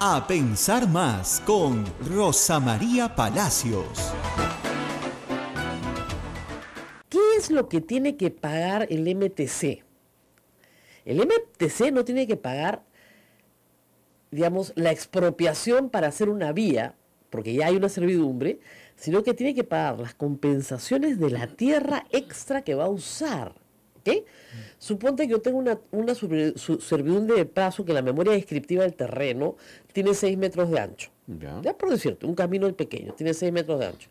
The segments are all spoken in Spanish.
A pensar más con Rosa María Palacios. ¿Qué es lo que tiene que pagar el MTC? El MTC no tiene que pagar, digamos, la expropiación para hacer una vía, porque ya hay una servidumbre, sino que tiene que pagar las compensaciones de la tierra extra que va a usar. ¿Ok? Suponte que yo tengo una, servidumbre de paso que la memoria descriptiva del terreno tiene 6 metros de ancho. Ya. por decirte, un camino pequeño, tiene 6 metros de ancho.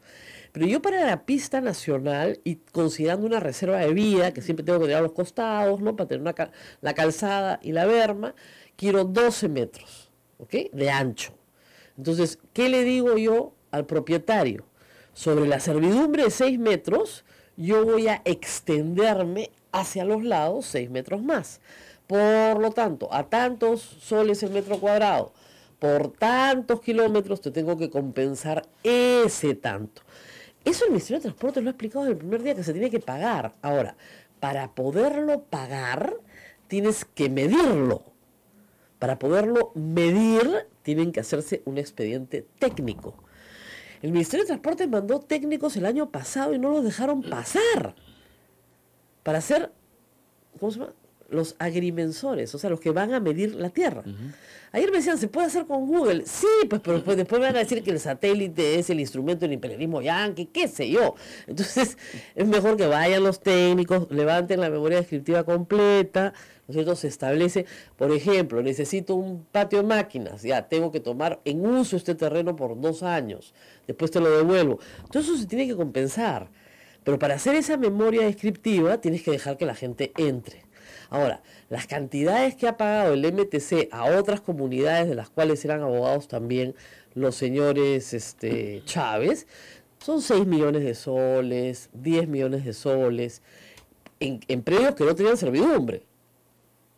Pero yo para la pista nacional y considerando una reserva de vida, que siempre tengo que a los costados, ¿no? Para tener la calzada y la berma, quiero 12 metros, ¿ok? De ancho. Entonces, ¿qué le digo yo al propietario? Sobre la servidumbre de 6 metros, yo voy a extenderme hacia los lados 6 metros más. Por lo tanto, a tantos soles el metro cuadrado, por tantos kilómetros, te tengo que compensar ese tanto. Eso el Ministerio de Transportes lo ha explicado desde el primer día que se tiene que pagar. Ahora, para poderlo pagar, tienes que medirlo. Para poderlo medir, tienen que hacerse un expediente técnico. El Ministerio de Transporte mandó técnicos el año pasado y no los dejaron pasar para hacer, ¿cómo se llama? los agrimensores, o sea, los que van a medir la Tierra. Ayer me decían, ¿se puede hacer con Google? Sí, pues, pero pues, después me van a decir que el satélite es el instrumento del imperialismo yanqui, qué sé yo. Entonces, es mejor que vayan los técnicos, levanten la memoria descriptiva completa, ¿no es cierto? Se establece, por ejemplo, necesito un patio de máquinas, ya, tengo que tomar en uso este terreno por dos años, después te lo devuelvo. Todo eso se tiene que compensar. Pero para hacer esa memoria descriptiva tienes que dejar que la gente entre. Ahora, las cantidades que ha pagado el MTC a otras comunidades de las cuales eran abogados también los señores este, Chávez, son 6 millones de soles, 10 millones de soles, en, en que no tenían servidumbre.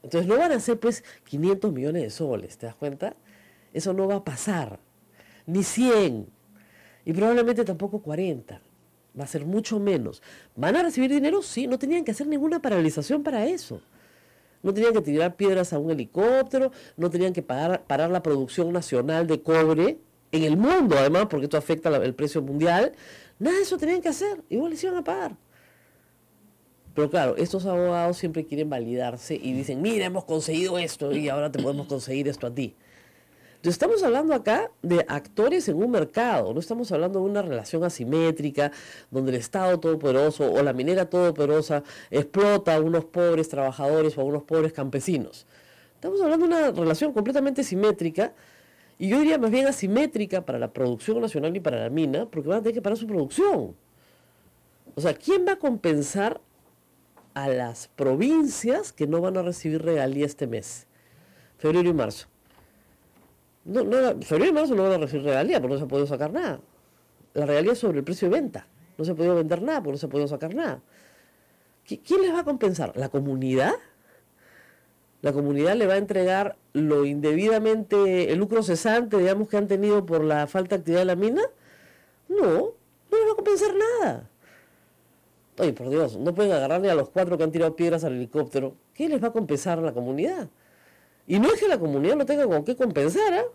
Entonces no van a ser pues 500 millones de soles, ¿te das cuenta? Eso no va a pasar, ni 100, y probablemente tampoco 40 va a ser mucho menos. ¿Van a recibir dinero? Sí, no tenían que hacer ninguna paralización para eso. No tenían que tirar piedras a un helicóptero, no tenían que parar, la producción nacional de cobre en el mundo, además, porque esto afecta el precio mundial. Nada de eso tenían que hacer, igual les iban a pagar. Pero claro, estos abogados siempre quieren validarse y dicen, mira, hemos conseguido esto y ahora te podemos conseguir esto a ti. Entonces estamos hablando acá de actores en un mercado, no estamos hablando de una relación asimétrica donde el Estado todopoderoso o la minera todopoderosa explota a unos pobres trabajadores o a unos pobres campesinos. Estamos hablando de una relación completamente simétrica y yo diría más bien asimétrica para la producción nacional y para la mina porque van a tener que parar su producción. O sea, ¿quién va a compensar a las provincias que no van a recibir regalía este mes? Febrero y marzo. No, no, febrero y se no van a recibir realidad porque no se ha podido sacar nada. La realidad es sobre el precio de venta. No se ha podido vender nada porque no se ha podido sacar nada. ¿Quién les va a compensar? ¿La comunidad? La comunidad le va a entregar lo indebidamente, el lucro cesante, digamos, que han tenido por la falta de actividad de la mina. No, no les va a compensar nada. Oye, por Dios, no pueden agarrarle a los cuatro que han tirado piedras al helicóptero. ¿Qué les va a compensar la comunidad? Y no es que la comunidad no tenga con qué compensar, ¿eh?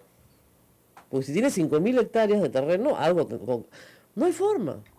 ¿ah? Porque si tiene 5.000 hectáreas de terreno, algo... Con, no hay forma.